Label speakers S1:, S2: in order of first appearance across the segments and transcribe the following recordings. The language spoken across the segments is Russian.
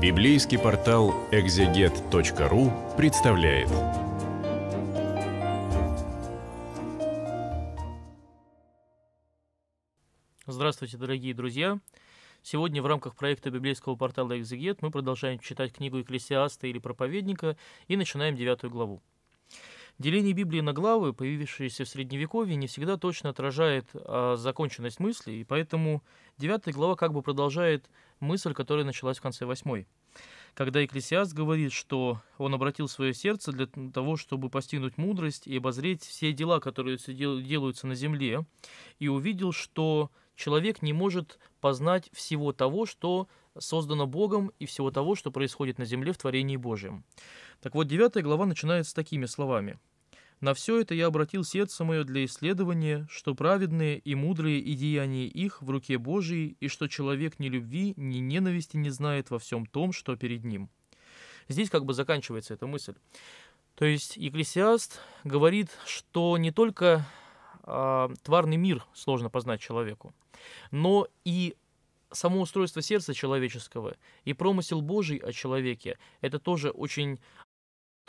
S1: Библейский портал экзегет.ру представляет. Здравствуйте, дорогие друзья! Сегодня в рамках проекта библейского портала «Экзегет» мы продолжаем читать книгу Екклесиаста или Проповедника и начинаем девятую главу. Деление Библии на главы, появившееся в Средневековье, не всегда точно отражает а, законченность мысли, и поэтому девятая глава как бы продолжает мысль, которая началась в конце восьмой, когда Экклесиаст говорит, что он обратил свое сердце для того, чтобы постигнуть мудрость и обозреть все дела, которые делаются на земле, и увидел, что человек не может познать всего того, что создано Богом, и всего того, что происходит на земле в творении Божьем. Так вот, девятая глава начинается с такими словами – на все это я обратил сердце мое для исследования, что праведные и мудрые и деяния их в руке Божией, и что человек ни любви, ни ненависти не знает во всем том, что перед ним. Здесь как бы заканчивается эта мысль. То есть Екклесиаст говорит, что не только э, тварный мир сложно познать человеку, но и само устройство сердца человеческого и промысел Божий о человеке – это тоже очень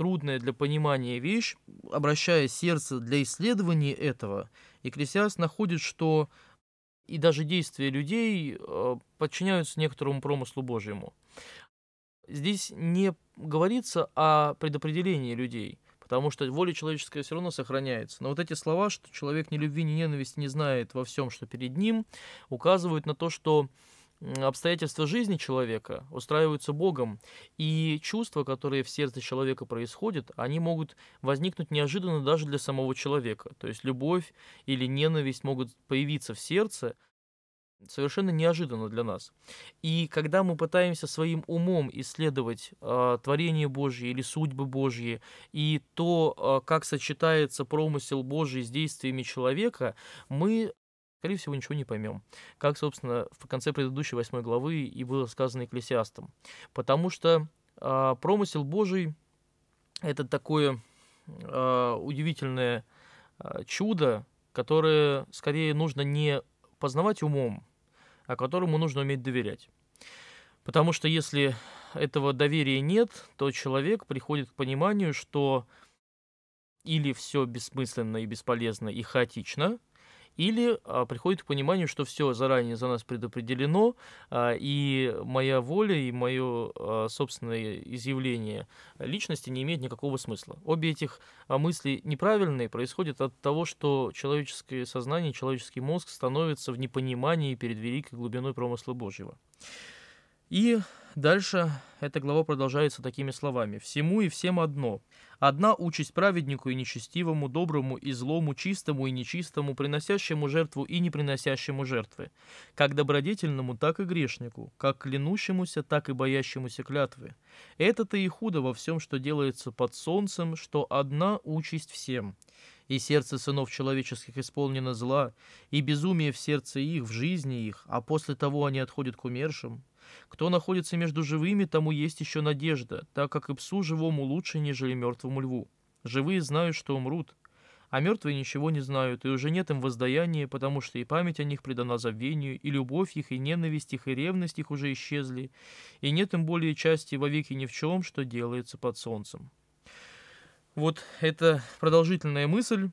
S1: трудная для понимания вещь, обращая сердце для исследования этого, Экклесиаст находит, что и даже действия людей э, подчиняются некоторому промыслу Божьему. Здесь не говорится о предопределении людей, потому что воля человеческая все равно сохраняется. Но вот эти слова, что человек ни любви, ни ненависти не знает во всем, что перед ним, указывают на то, что обстоятельства жизни человека устраиваются Богом, и чувства, которые в сердце человека происходят, они могут возникнуть неожиданно даже для самого человека. То есть любовь или ненависть могут появиться в сердце совершенно неожиданно для нас. И когда мы пытаемся своим умом исследовать э, творение Божье или судьбы Божьи, и то, э, как сочетается промысел Божий с действиями человека, мы скорее всего, ничего не поймем. Как, собственно, в конце предыдущей восьмой главы и было сказано Экклесиастом. Потому что э, промысел Божий — это такое э, удивительное э, чудо, которое скорее нужно не познавать умом, а которому нужно уметь доверять. Потому что если этого доверия нет, то человек приходит к пониманию, что или все бессмысленно и бесполезно и хаотично — или а, приходит к пониманию, что все заранее за нас предопределено, а, и моя воля и мое а, собственное изъявление личности не имеет никакого смысла. Обе этих а, мысли неправильные происходят от того, что человеческое сознание, человеческий мозг становится в непонимании перед великой глубиной промысла Божьего. И дальше эта глава продолжается такими словами. «Всему и всем одно, Одна участь праведнику и нечестивому, доброму и злому, чистому и нечистому, приносящему жертву и не приносящему жертвы, как добродетельному, так и грешнику, как клянущемуся, так и боящемуся клятвы. Это-то и худо во всем, что делается под солнцем, что одна участь всем. И сердце сынов человеческих исполнено зла, и безумие в сердце их, в жизни их, а после того они отходят к умершим, кто находится между живыми, тому есть еще надежда, так как и псу живому лучше, нежели мертвому льву. Живые знают, что умрут, а мертвые ничего не знают, и уже нет им воздаяния, потому что и память о них предана забвению, и любовь их, и ненависть их, и ревность их уже исчезли, и нет им более части вовеки ни в чем, что делается под солнцем. Вот эта продолжительная мысль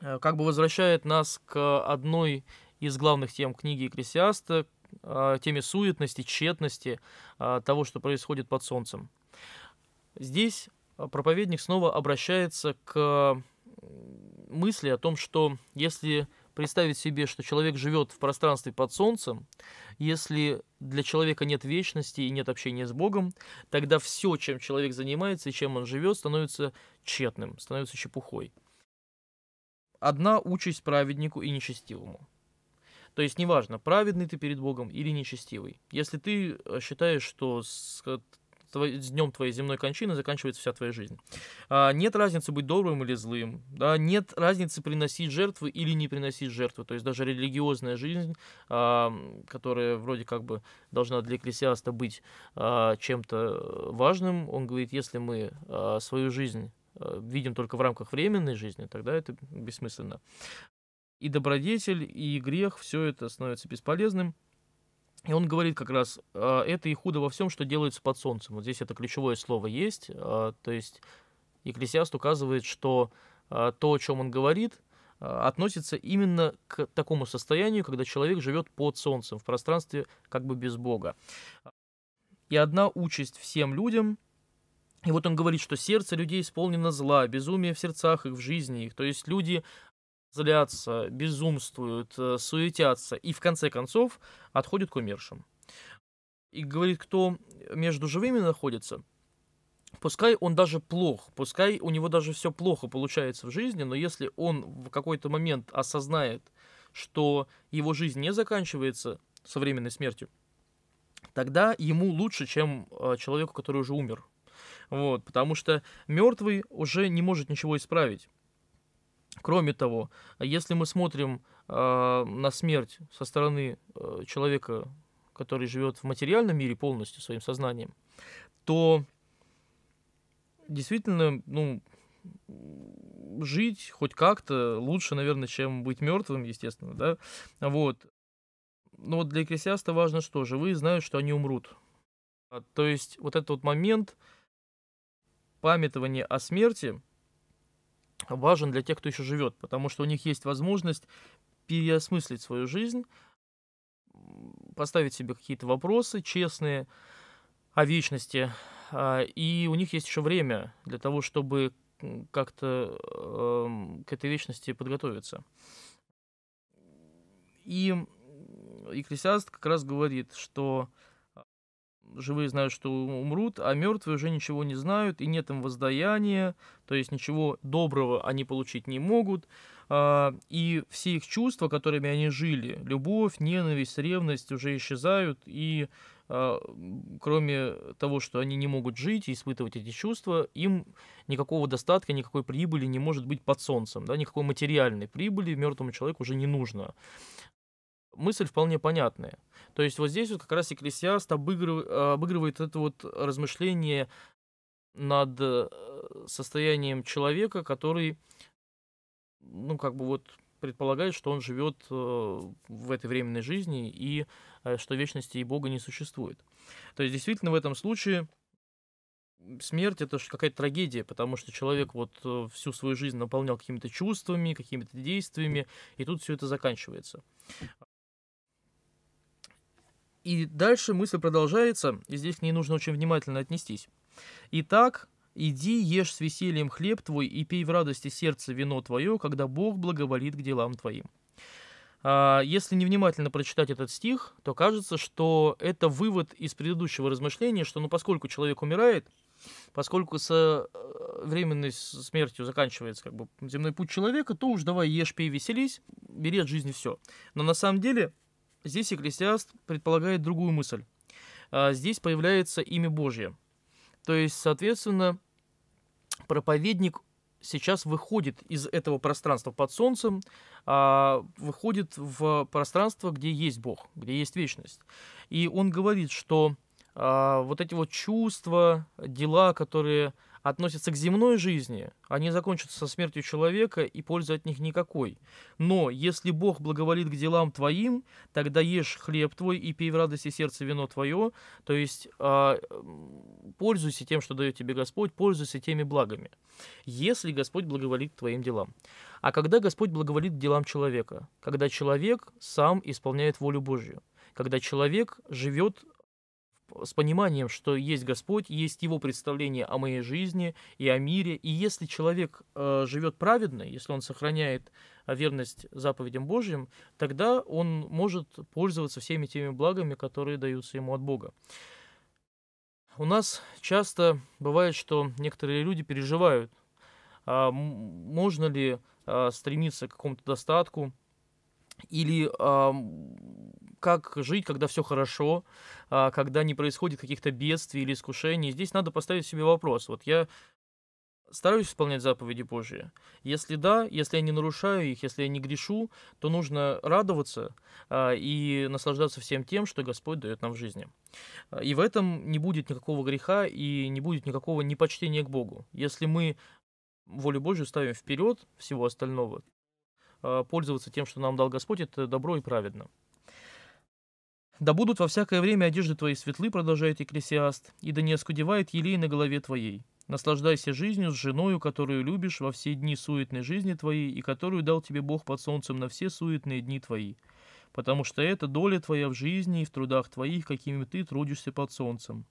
S1: э, как бы возвращает нас к одной из главных тем книги Экклесиаста, а, теме суетности, тщетности а, того, что происходит под солнцем. Здесь а, проповедник снова обращается к мысли о том, что если представить себе, что человек живет в пространстве под солнцем, если для человека нет вечности и нет общения с Богом, тогда все, чем человек занимается и чем он живет, становится тщетным, становится чепухой. Одна участь праведнику и нечестивому – то есть неважно, праведный ты перед Богом или нечестивый. Если ты э, считаешь, что с э, с днем твоей земной кончины заканчивается вся твоя жизнь. А, нет разницы быть добрым или злым. Да, нет разницы приносить жертвы или не приносить жертвы. То есть даже религиозная жизнь, а, которая вроде как бы должна для экклесиаста быть а, чем-то важным, он говорит, если мы а, свою жизнь э, видим только в рамках временной жизни, тогда это бессмысленно и добродетель, и грех, все это становится бесполезным. И он говорит как раз, а, это и худо во всем, что делается под солнцем. Вот здесь это ключевое слово есть. А, то есть Екклесиаст указывает, что а, то, о чем он говорит, относится именно к такому состоянию, когда человек живет под солнцем, в пространстве как бы без Бога. И одна участь всем людям – и вот он говорит, что сердце людей исполнено зла, безумие в сердцах их, в жизни их. То есть люди злятся, безумствуют, э, суетятся и в конце концов отходят к умершим. И говорит, кто между живыми находится, пускай он даже плох, пускай у него даже все плохо получается в жизни, но если он в какой-то момент осознает, что его жизнь не заканчивается со временной смертью, тогда ему лучше, чем э, человеку, который уже умер. Вот, потому что мертвый уже не может ничего исправить. Кроме того, если мы смотрим э, на смерть со стороны э, человека, который живет в материальном мире полностью своим сознанием, то действительно, ну, жить хоть как-то лучше, наверное, чем быть мертвым, естественно, да, вот. Но вот для экклесиаста важно что? Живые знают, что они умрут. А, то есть вот этот вот момент памятования о смерти – важен для тех, кто еще живет, потому что у них есть возможность переосмыслить свою жизнь, поставить себе какие-то вопросы честные о вечности, а, и у них есть еще время для того, чтобы как-то эм, к этой вечности подготовиться. И Екклесиаст как раз говорит, что живые знают, что умрут, а мертвые уже ничего не знают, и нет им воздаяния, то есть ничего доброго они получить не могут. А, и все их чувства, которыми они жили, любовь, ненависть, ревность уже исчезают, и а, кроме того, что они не могут жить и испытывать эти чувства, им никакого достатка, никакой прибыли не может быть под солнцем, да, никакой материальной прибыли мертвому человеку уже не нужно мысль вполне понятная. То есть вот здесь вот как раз Екклесиаст обыгрывает, э, обыгрывает это вот размышление над э, состоянием человека, который, ну, как бы вот предполагает, что он живет э, в этой временной жизни и что вечности и Бога не существует. То есть действительно в этом случае смерть это же какая-то трагедия, потому что человек вот всю свою жизнь наполнял какими-то чувствами, какими-то действиями, и тут все это заканчивается. И дальше мысль продолжается, и здесь к ней нужно очень внимательно отнестись. Итак, иди, ешь с весельем хлеб твой и пей в радости сердце вино твое, когда Бог благоволит к делам твоим. А, если невнимательно прочитать этот стих, то кажется, что это вывод из предыдущего размышления, что ну, поскольку человек умирает, поскольку со э, временной смертью заканчивается как бы, земной путь человека, то уж давай ешь, пей, веселись, бери от жизни все. Но на самом деле Здесь Екклесиаст предполагает другую мысль. А, здесь появляется имя Божье. То есть, соответственно, проповедник сейчас выходит из этого пространства под солнцем, а, выходит в пространство, где есть Бог, где есть вечность. И он говорит, что а, вот эти вот чувства, дела, которые относятся к земной жизни, они закончатся со смертью человека, и пользы от них никакой. Но если Бог благоволит к делам твоим, тогда ешь хлеб твой и пей в радости сердце вино твое, то есть э, пользуйся тем, что дает тебе Господь, пользуйся теми благами, если Господь благоволит твоим делам. А когда Господь благоволит делам человека? Когда человек сам исполняет волю Божью когда человек живет с пониманием, что есть Господь, есть Его представление о моей жизни и о мире. И если человек э, живет праведно, если он сохраняет э, верность заповедям Божьим, тогда он может пользоваться всеми теми благами, которые даются ему от Бога. У нас часто бывает, что некоторые люди переживают, а можно ли а, стремиться к какому-то достатку, или как жить, когда все хорошо, а, когда не происходит каких-то бедствий или искушений. Здесь надо поставить себе вопрос. Вот я стараюсь исполнять заповеди Божьи? Если да, если я не нарушаю их, если я не грешу, то нужно радоваться а, и наслаждаться всем тем, что Господь дает нам в жизни. А, и в этом не будет никакого греха и не будет никакого непочтения к Богу. Если мы волю Божью ставим вперед всего остального, Э, пользоваться тем, что нам дал Господь, это добро и праведно. «Да будут во всякое время одежды твои светлы», — продолжает Екклесиаст, — «и да не оскудевает елей на голове твоей. Наслаждайся жизнью с женою, которую любишь во все дни суетной жизни твоей, и которую дал тебе Бог под солнцем на все суетные дни твои потому что это доля твоя в жизни и в трудах твоих, какими ты трудишься под солнцем.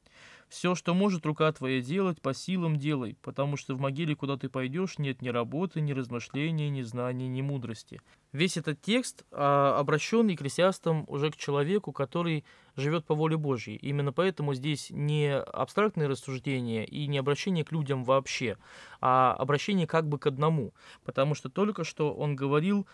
S1: Все, что может рука твоя делать, по силам делай, потому что в могиле, куда ты пойдешь, нет ни работы, ни размышления, ни знаний, ни мудрости». Весь этот текст а, обращен экклесиастом уже к человеку, который живет по воле Божьей. Именно поэтому здесь не абстрактные рассуждения и не обращение к людям вообще, а обращение как бы к одному. Потому что только что он говорил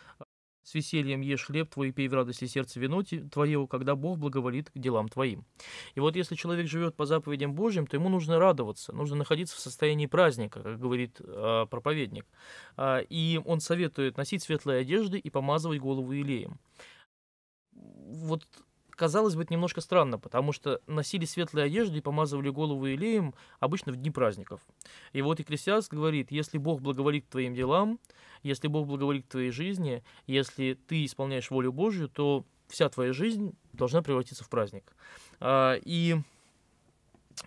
S1: с весельем ешь хлеб твой, и пей в радости сердце вино твое, когда Бог благоволит к делам твоим. И вот если человек живет по заповедям Божьим, то ему нужно радоваться, нужно находиться в состоянии праздника, как говорит э, проповедник. Э, и он советует носить светлые одежды и помазывать голову илеем. Вот казалось бы, немножко странно, потому что носили светлые одежды и помазывали голову илеем обычно в дни праздников. И вот и Екклесиаст говорит, если Бог благоволит к твоим делам, если Бог благоволит к твоей жизни, если ты исполняешь волю Божью, то вся твоя жизнь должна превратиться в праздник. А, и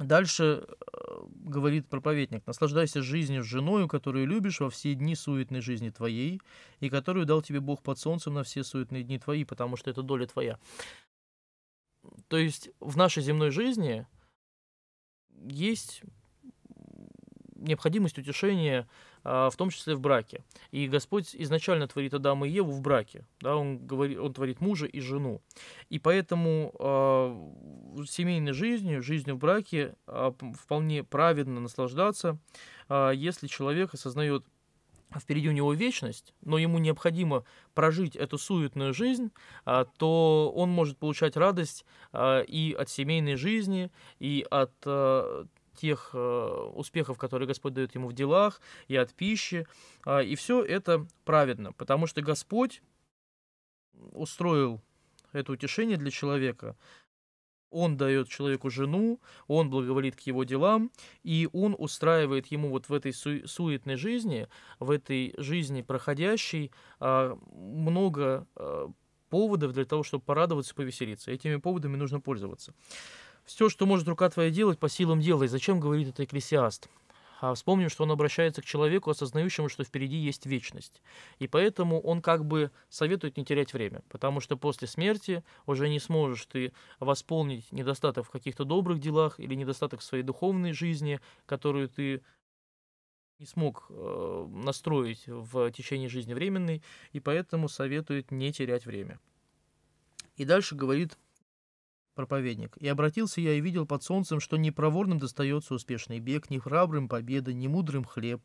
S1: Дальше э, говорит проповедник, наслаждайся жизнью с женою, которую любишь во все дни суетной жизни твоей, и которую дал тебе Бог под солнцем на все суетные дни твои, потому что это доля твоя. То есть в нашей земной жизни есть необходимость утешения, а, в том числе в браке. И Господь изначально творит Адама и Еву в браке. Да, он, говорит, он творит мужа и жену. И поэтому э, семейной жизнью, жизнью в браке э, вполне праведно наслаждаться, э, если человек осознает впереди у него вечность, но ему необходимо прожить эту суетную жизнь, а, то он может получать радость а, и от семейной жизни, и от а, тех успехов, которые Господь дает ему в делах, и от пищи. И все это праведно, потому что Господь устроил это утешение для человека он дает человеку жену, он благоволит к его делам, и он устраивает ему вот в этой су- суетной жизни, в этой жизни проходящей, а, много а, поводов для того, чтобы порадоваться и повеселиться. Этими поводами нужно пользоваться. Все, что может рука твоя делать, по силам делай. Зачем говорит это экклесиаст? А вспомним, что он обращается к человеку, осознающему, что впереди есть вечность. И поэтому он как бы советует не терять время, потому что после смерти уже не сможешь ты восполнить недостаток в каких-то добрых делах или недостаток в своей духовной жизни, которую ты не смог э, настроить в течение жизни временной, и поэтому советует не терять время. И дальше говорит проповедник. «И обратился я и видел под солнцем, что не непроворным достается успешный бег, не храбрым победа, не мудрым хлеб,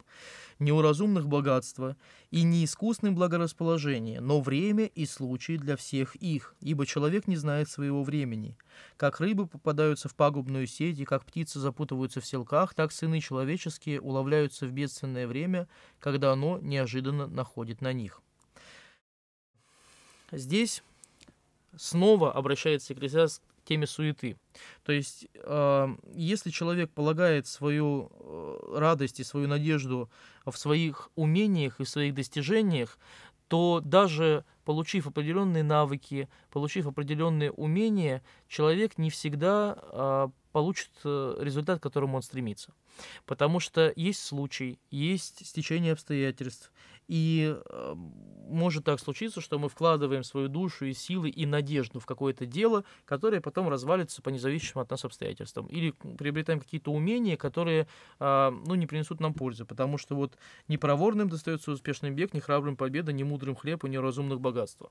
S1: не уразумных разумных богатство и не искусным благорасположение, но время и случай для всех их, ибо человек не знает своего времени. Как рыбы попадаются в пагубную сеть, и как птицы запутываются в селках, так сыны человеческие уловляются в бедственное время, когда оно неожиданно находит на них». Здесь снова обращается теме суеты. То есть, э, если человек полагает свою э, радость и свою надежду в своих умениях и своих достижениях, то даже получив определенные навыки, получив определенные умения, человек не всегда а, э, получит результат, к которому он стремится. Потому что есть случай, есть стечение обстоятельств, и э, может так случиться, что мы вкладываем свою душу и силы и надежду в какое-то дело, которое потом развалится по независимым от нас обстоятельствам. Или приобретаем какие-то умения, которые а, ну, не принесут нам пользы. Потому что вот непроворным достается успешный бег, не храбрым победа, не мудрым хлеб и неразумных богатства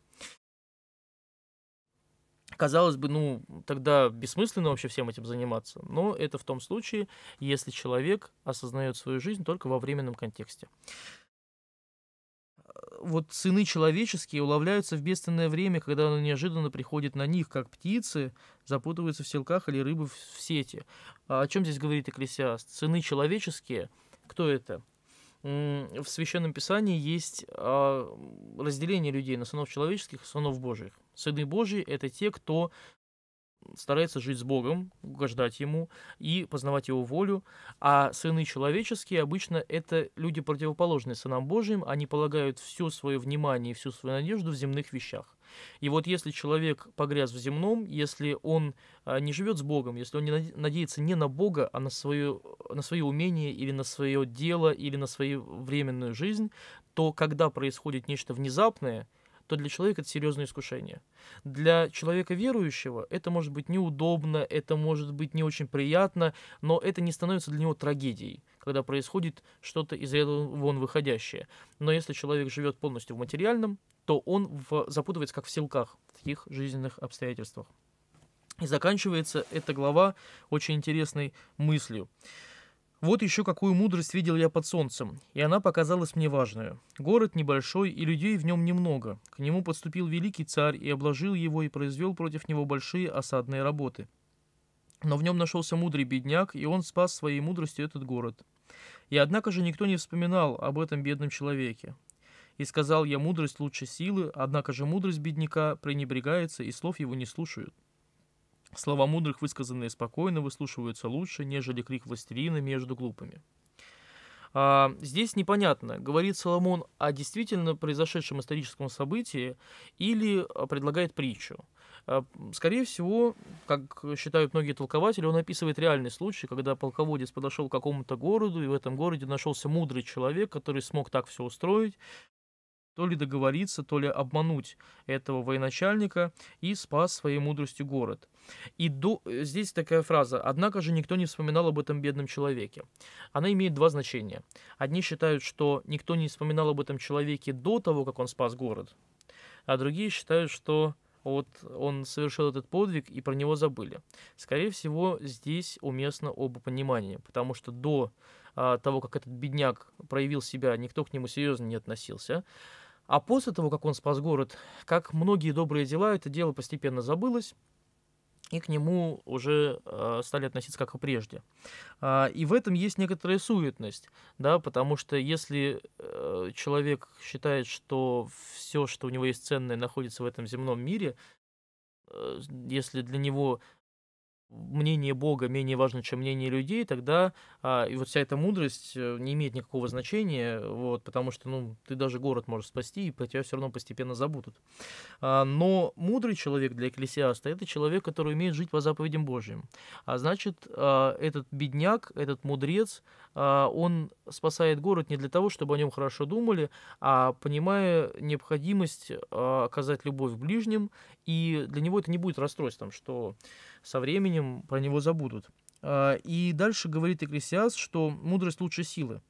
S1: казалось бы, ну, тогда бессмысленно вообще всем этим заниматься. Но это в том случае, если человек осознает свою жизнь только во временном контексте вот сыны человеческие уловляются в бедственное время, когда оно неожиданно приходит на них, как птицы, запутываются в селках или рыбы в сети. А о чем здесь говорит Экклесиаст? Сыны человеческие, кто это? В Священном Писании есть а, разделение людей на сынов человеческих и сынов Божьих. Сыны Божьи – это те, кто старается жить с Богом, угождать Ему и познавать Его волю, а сыны человеческие обычно это люди противоположные сынам Божьим, они полагают все свое внимание и всю свою надежду в земных вещах. И вот если человек погряз в земном, если он а, не живет с Богом, если он не надеется не на Бога, а на свое, на свое умение или на свое дело или на свою временную жизнь, то когда происходит нечто внезапное – то для человека это серьезное искушение. Для человека верующего это может быть неудобно, это может быть не очень приятно, но это не становится для него трагедией, когда происходит что-то из ряда вон выходящее. Но если человек живет полностью в материальном, то он в, запутывается как в силках в таких жизненных обстоятельствах. И заканчивается эта глава очень интересной мыслью. Вот еще какую мудрость видел я под солнцем, и она показалась мне важную. Город небольшой, и людей в нем немного. К нему подступил великий царь и обложил его и произвел против него большие осадные работы. Но в нем нашелся мудрый бедняк, и он спас своей мудростью этот город. И однако же никто не вспоминал об этом бедном человеке. И сказал я, мудрость лучше силы, однако же мудрость бедняка пренебрегается, и слов его не слушают. Слова мудрых, высказанные спокойно, выслушиваются лучше, нежели крик властелина между глупыми. А, здесь непонятно, говорит Соломон о действительно произошедшем историческом событии или а, предлагает притчу. А, скорее всего, как считают многие толкователи, он описывает реальный случай, когда полководец подошел к какому-то городу, и в этом городе нашелся мудрый человек, который смог так все устроить, то ли договориться, то ли обмануть этого военачальника и спас своей мудростью город. И до... Э, здесь такая фраза «Однако же никто не вспоминал об этом бедном человеке». Она имеет два значения. Одни считают, что никто не вспоминал об этом человеке до того, как он спас город, а другие считают, что вот он совершил этот подвиг и про него забыли. Скорее всего, здесь уместно оба понимания, потому что до а, того, как этот бедняк проявил себя, никто к нему серьезно не относился. А после того, как он спас город, как многие добрые дела, это дело постепенно забылось, и к нему уже э, стали относиться как и прежде. А, и в этом есть некоторая суетность, да, потому что если э, человек считает, что все, что у него есть ценное, находится в этом земном мире, э, если для него мнение Бога менее важно, чем мнение людей, тогда а, и вот вся эта мудрость э, не имеет никакого значения, вот, потому что ну, ты даже город можешь спасти, и тебя все равно постепенно забудут. А, но мудрый человек для экклесиаста – это человек, который умеет жить по заповедям Божьим. А значит, а, этот бедняк, этот мудрец, а, он спасает город не для того, чтобы о нем хорошо думали, а понимая необходимость а, оказать любовь ближним и для него это не будет расстройством, что со временем про него забудут. А, и дальше говорит Экклесиас, что мудрость лучше силы,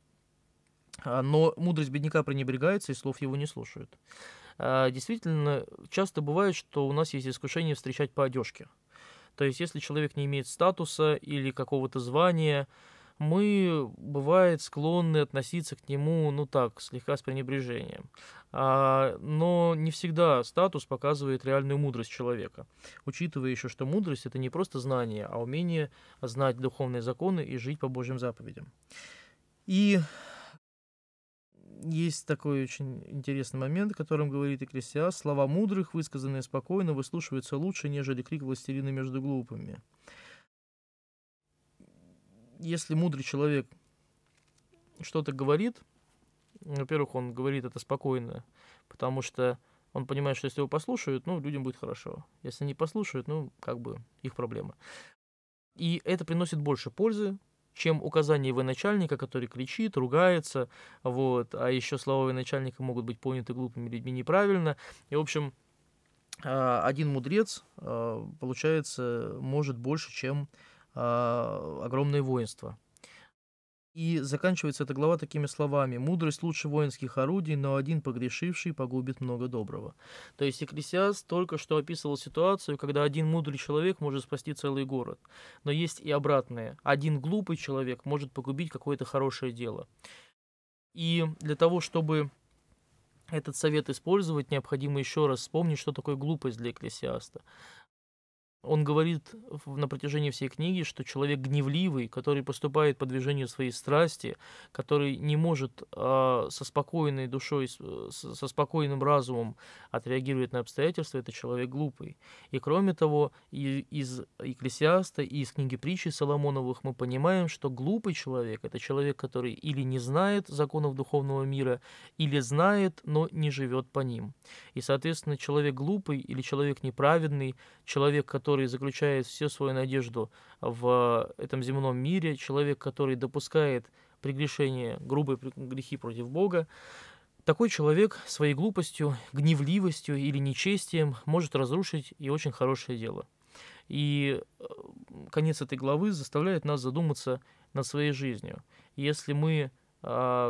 S1: а, но мудрость бедняка пренебрегается и слов его не слушают. А, действительно, часто бывает, что у нас есть искушение встречать по одежке. То есть, если человек не имеет статуса или какого-то звания, мы, бывает, склонны относиться к нему, ну так, слегка с пренебрежением. А, но не всегда статус показывает реальную мудрость человека, учитывая еще, что мудрость — это не просто знание, а умение знать духовные законы и жить по Божьим заповедям. И есть такой очень интересный момент, о котором говорит Экклесиас. «Слова мудрых, высказанные спокойно, выслушиваются лучше, нежели крик властелина между глупыми» если мудрый человек что-то говорит, во-первых, он говорит это спокойно, потому что он понимает, что если его послушают, ну, людям будет хорошо. Если не послушают, ну, как бы их проблема. И это приносит больше пользы, чем указание его начальника, который кричит, ругается, вот, а еще слова его начальника могут быть поняты глупыми людьми неправильно. И, в общем, а, один мудрец, а, получается, может больше, чем а, огромное воинство И заканчивается эта глава такими словами. «Мудрость лучше воинских орудий, но один погрешивший погубит много доброго». То есть Экклесиас только что описывал ситуацию, когда один мудрый человек может спасти целый город. Но есть и обратное. Один глупый человек может погубить какое-то хорошее дело. И для того, чтобы этот совет использовать, необходимо еще раз вспомнить, что такое глупость для Экклесиаста. Он говорит на протяжении всей книги, что человек гневливый, который поступает по движению своей страсти, который не может а, со спокойной душой, со спокойным разумом отреагировать на обстоятельства, это человек глупый. И кроме того, из Екклесиаста и из книги притчи Соломоновых мы понимаем, что глупый человек – это человек, который или не знает законов духовного мира, или знает, но не живет по ним. И, соответственно, человек глупый или человек неправедный, человек, который который заключает всю свою надежду в э, этом земном мире, человек, который допускает прегрешение, грубые грехи против Бога, такой человек своей глупостью, гневливостью или нечестием может разрушить и очень хорошее дело. И э, конец этой главы заставляет нас задуматься над своей жизнью. Если мы э,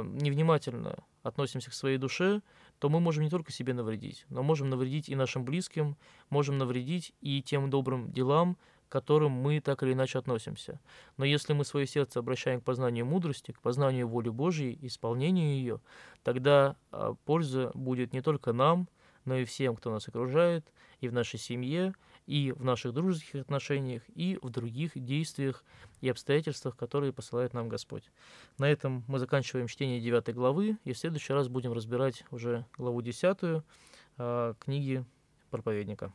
S1: невнимательно относимся к своей душе, то мы можем не только себе навредить, но можем навредить и нашим близким, можем навредить и тем добрым делам, к которым мы так или иначе относимся. Но если мы свое сердце обращаем к познанию мудрости, к познанию воли Божьей, исполнению ее, тогда а, польза будет не только нам, но и всем, кто нас окружает, и в нашей семье, и в наших дружеских отношениях, и в других действиях и обстоятельствах, которые посылает нам Господь. На этом мы заканчиваем чтение 9 главы, и в следующий раз будем разбирать уже главу 10 а, книги проповедника.